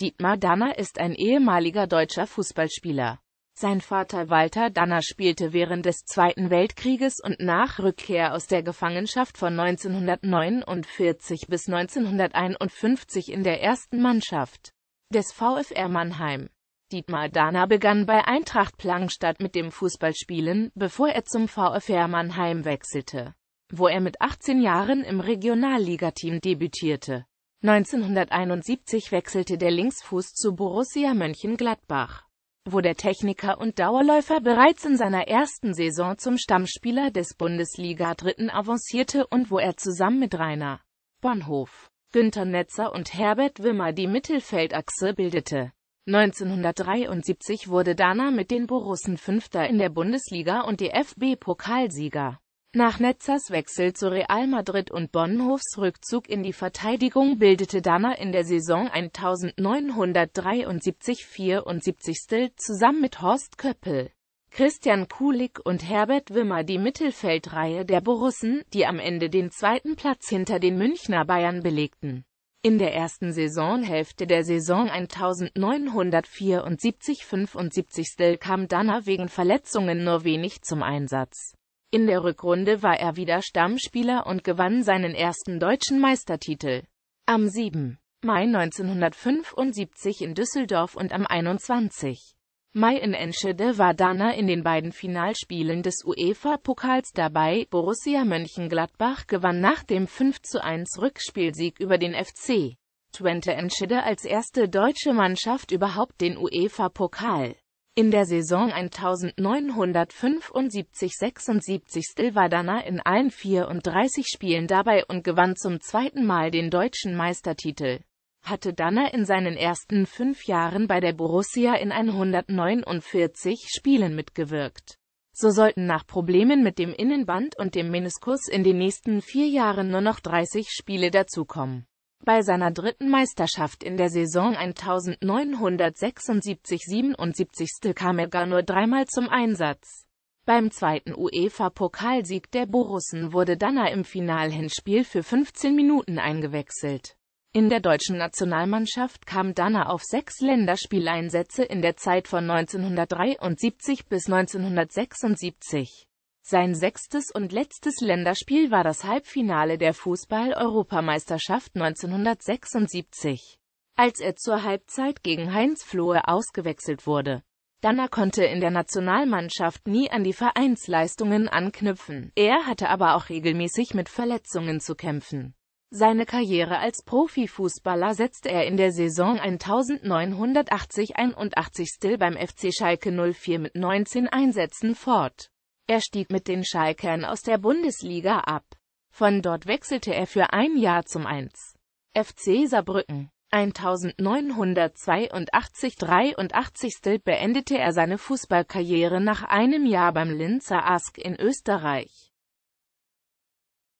Dietmar Danner ist ein ehemaliger deutscher Fußballspieler. Sein Vater Walter Danner spielte während des Zweiten Weltkrieges und nach Rückkehr aus der Gefangenschaft von 1949 bis 1951 in der ersten Mannschaft des VfR Mannheim. Dietmar Danner begann bei Eintracht Plangstadt mit dem Fußballspielen, bevor er zum VfR Mannheim wechselte, wo er mit 18 Jahren im Regionalligateam debütierte. 1971 wechselte der Linksfuß zu Borussia Mönchengladbach, wo der Techniker und Dauerläufer bereits in seiner ersten Saison zum Stammspieler des Bundesliga-Dritten avancierte und wo er zusammen mit Rainer Bonhof, Günter Netzer und Herbert Wimmer die Mittelfeldachse bildete. 1973 wurde Dana mit den Borussen Fünfter in der Bundesliga und DFB-Pokalsieger. Nach Netzers Wechsel zu Real Madrid und Bonhoeffs Rückzug in die Verteidigung bildete Danner in der Saison 1973-74 zusammen mit Horst Köppel, Christian Kulig und Herbert Wimmer die Mittelfeldreihe der Borussen, die am Ende den zweiten Platz hinter den Münchner Bayern belegten. In der ersten Saisonhälfte der Saison 1974-75 kam Danner wegen Verletzungen nur wenig zum Einsatz. In der Rückrunde war er wieder Stammspieler und gewann seinen ersten deutschen Meistertitel. Am 7. Mai 1975 in Düsseldorf und am 21. Mai in Enschede war Dana in den beiden Finalspielen des UEFA-Pokals dabei. Borussia Mönchengladbach gewann nach dem 5 zu 1 Rückspielsieg über den FC Twente Enschede als erste deutsche Mannschaft überhaupt den UEFA-Pokal. In der Saison 1975-76 war Dana in allen 34 Spielen dabei und gewann zum zweiten Mal den deutschen Meistertitel. Hatte Danner in seinen ersten fünf Jahren bei der Borussia in 149 Spielen mitgewirkt. So sollten nach Problemen mit dem Innenband und dem Meniskus in den nächsten vier Jahren nur noch 30 Spiele dazukommen. Bei seiner dritten Meisterschaft in der Saison 1976-77 kam er gar nur dreimal zum Einsatz. Beim zweiten UEFA-Pokalsieg der Borussen wurde Danner im Finalhinspiel für 15 Minuten eingewechselt. In der deutschen Nationalmannschaft kam Danner auf sechs Länderspieleinsätze in der Zeit von 1973 bis 1976. Sein sechstes und letztes Länderspiel war das Halbfinale der Fußball-Europameisterschaft 1976, als er zur Halbzeit gegen Heinz Flohe ausgewechselt wurde. Danner konnte in der Nationalmannschaft nie an die Vereinsleistungen anknüpfen. Er hatte aber auch regelmäßig mit Verletzungen zu kämpfen. Seine Karriere als Profifußballer setzte er in der Saison 1980-81 still beim FC Schalke 04 mit 19 Einsätzen fort. Er stieg mit den Schalkern aus der Bundesliga ab. Von dort wechselte er für ein Jahr zum 1. FC Saarbrücken. 1982-83 beendete er seine Fußballkarriere nach einem Jahr beim Linzer Ask in Österreich.